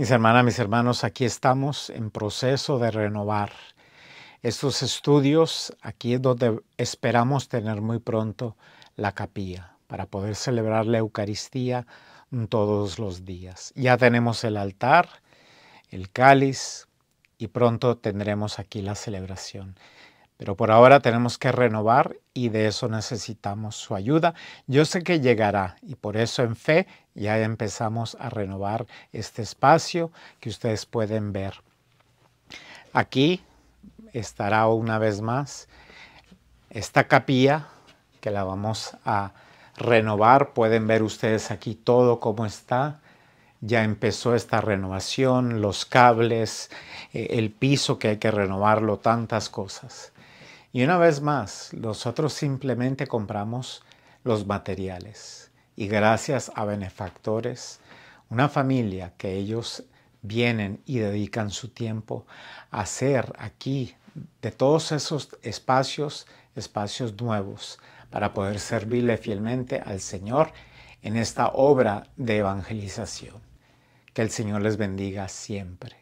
Mis hermanas, mis hermanos, aquí estamos en proceso de renovar estos estudios. Aquí es donde esperamos tener muy pronto la capilla para poder celebrar la Eucaristía todos los días. Ya tenemos el altar, el cáliz y pronto tendremos aquí la celebración. Pero por ahora tenemos que renovar y de eso necesitamos su ayuda. Yo sé que llegará y por eso en fe ya empezamos a renovar este espacio que ustedes pueden ver. Aquí estará una vez más esta capilla que la vamos a renovar. Pueden ver ustedes aquí todo cómo está ya empezó esta renovación, los cables, eh, el piso que hay que renovarlo, tantas cosas. Y una vez más, nosotros simplemente compramos los materiales y gracias a benefactores, una familia que ellos vienen y dedican su tiempo a hacer aquí de todos esos espacios, espacios nuevos para poder servirle fielmente al Señor en esta obra de evangelización. Que el Señor les bendiga siempre.